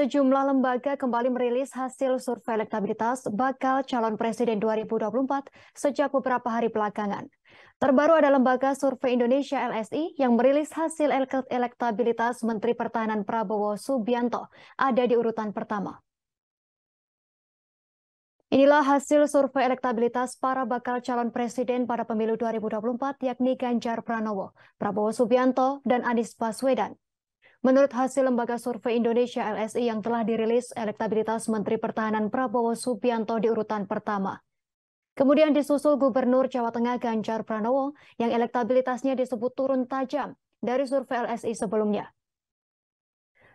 Sejumlah lembaga kembali merilis hasil survei elektabilitas bakal calon presiden 2024 sejak beberapa hari belakangan. Terbaru ada Lembaga Survei Indonesia LSI yang merilis hasil elektabilitas Menteri Pertahanan Prabowo Subianto ada di urutan pertama. Inilah hasil survei elektabilitas para bakal calon presiden pada pemilu 2024 yakni Ganjar Pranowo, Prabowo Subianto, dan Anies Baswedan. Menurut hasil Lembaga Survei Indonesia LSI yang telah dirilis, elektabilitas Menteri Pertahanan Prabowo Subianto di urutan pertama. Kemudian disusul Gubernur Jawa Tengah Ganjar Pranowo yang elektabilitasnya disebut turun tajam dari survei LSI sebelumnya.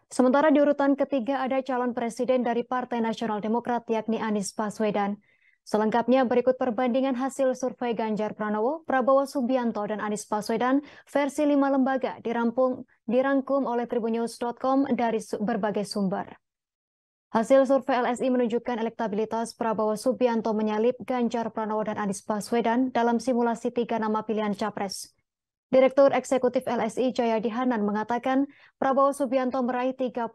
Sementara di urutan ketiga ada calon presiden dari Partai Nasional Demokrat yakni Anies Baswedan. Selengkapnya berikut perbandingan hasil survei Ganjar Pranowo, Prabowo Subianto, dan Anies Baswedan versi lima lembaga dirampung, dirangkum oleh tribunews.com dari berbagai sumber. Hasil survei LSI menunjukkan elektabilitas Prabowo Subianto menyalip Ganjar Pranowo dan Anies Baswedan dalam simulasi tiga nama pilihan Capres. Direktur Eksekutif LSI Jayadi Hanan mengatakan Prabowo Subianto meraih 30,3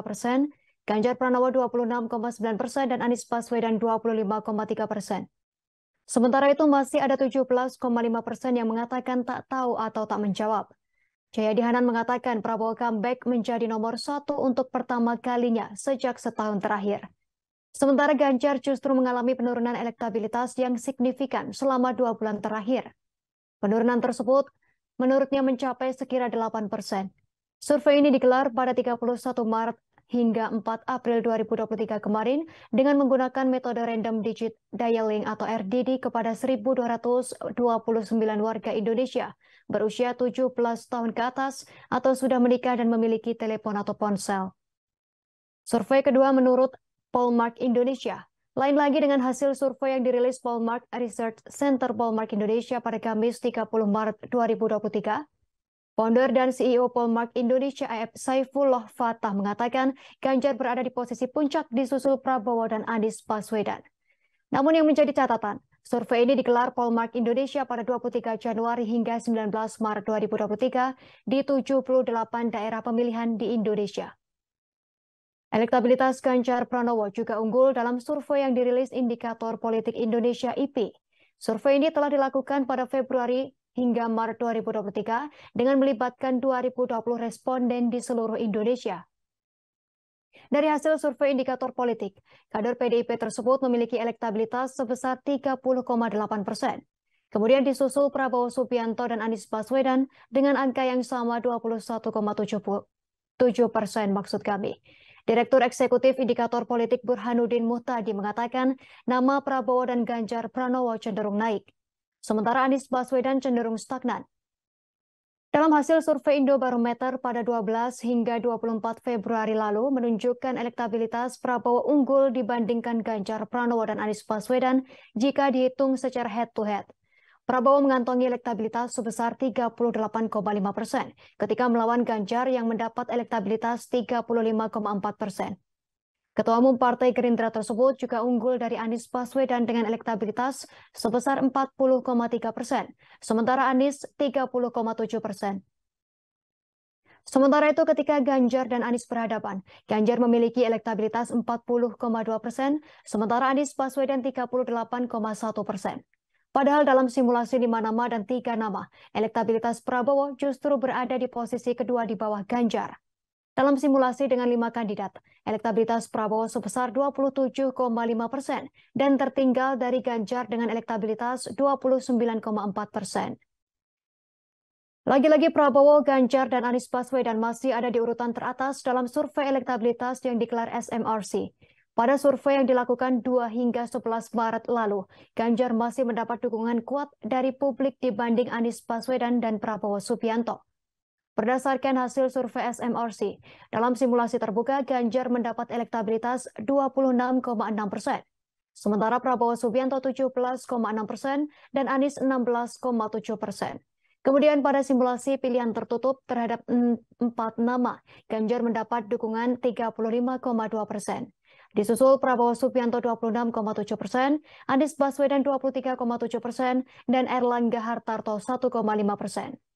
persen, Ganjar Pranowo 26,9 persen dan Anies Baswedan 25,3 persen. Sementara itu masih ada 17,5 persen yang mengatakan tak tahu atau tak menjawab. Jayadi Hanan mengatakan Prabowo comeback menjadi nomor satu untuk pertama kalinya sejak setahun terakhir. Sementara Ganjar justru mengalami penurunan elektabilitas yang signifikan selama dua bulan terakhir. Penurunan tersebut menurutnya mencapai sekira 8 persen. Survei ini digelar pada 31 Maret hingga 4 April 2023 kemarin dengan menggunakan metode random digit dialing atau RDD kepada 1.229 warga Indonesia berusia 17 tahun ke atas atau sudah menikah dan memiliki telepon atau ponsel. Survei kedua menurut Polmark Indonesia, lain lagi dengan hasil survei yang dirilis Polmark Research Center Polmark Indonesia pada Kamis 30 Maret 2023, Founder dan CEO Polmark Indonesia AF Saifullah Fatah mengatakan Ganjar berada di posisi puncak di susul Prabowo dan Anies Baswedan. Namun yang menjadi catatan, survei ini digelar Polmark Indonesia pada 23 Januari hingga 19 Maret 2023 di 78 daerah pemilihan di Indonesia. Elektabilitas Ganjar Pranowo juga unggul dalam survei yang dirilis Indikator Politik Indonesia IP. Survei ini telah dilakukan pada Februari hingga Maret 2023 dengan melibatkan 2.020 responden di seluruh Indonesia. Dari hasil survei indikator politik, kader PDIP tersebut memiliki elektabilitas sebesar 30,8 persen. Kemudian disusul Prabowo Subianto dan Anies Baswedan dengan angka yang sama 21,7 persen maksud kami. Direktur Eksekutif Indikator Politik Burhanuddin Muhtadi mengatakan nama Prabowo dan Ganjar Pranowo cenderung naik. Sementara Anies Baswedan cenderung stagnan. Dalam hasil survei Indobarometer pada 12 hingga 24 Februari lalu menunjukkan elektabilitas Prabowo unggul dibandingkan Ganjar Pranowo dan Anies Baswedan jika dihitung secara head-to-head. -head. Prabowo mengantongi elektabilitas sebesar 38,5 persen ketika melawan Ganjar yang mendapat elektabilitas 35,4 persen. Ketua Umum Partai Gerindra tersebut juga unggul dari Anies Baswedan dengan elektabilitas sebesar 40,3 persen, sementara Anies 30,7 persen. Sementara itu ketika Ganjar dan Anies berhadapan, Ganjar memiliki elektabilitas 40,2 persen, sementara Anies Baswedan 38,1 persen. Padahal dalam simulasi lima nama dan tiga nama, elektabilitas Prabowo justru berada di posisi kedua di bawah Ganjar. Dalam simulasi dengan lima kandidat, elektabilitas Prabowo sebesar 27,5 persen dan tertinggal dari Ganjar dengan elektabilitas 29,4 persen. Lagi-lagi Prabowo, Ganjar, dan Anies Baswedan masih ada di urutan teratas dalam survei elektabilitas yang digelar SMRC. Pada survei yang dilakukan 2 hingga 11 Maret lalu, Ganjar masih mendapat dukungan kuat dari publik dibanding Anies Baswedan dan Prabowo Subianto. Berdasarkan hasil survei SMRC, dalam simulasi terbuka Ganjar mendapat elektabilitas 26,6 persen, sementara Prabowo Subianto 17,6 persen dan Anies 16,7 persen. Kemudian pada simulasi pilihan tertutup terhadap empat nama, Ganjar mendapat dukungan 35,2 persen. Disusul Prabowo Subianto 26,7 persen, Anies Baswedan 23,7 persen, dan Erlangga Hartarto 1,5 persen.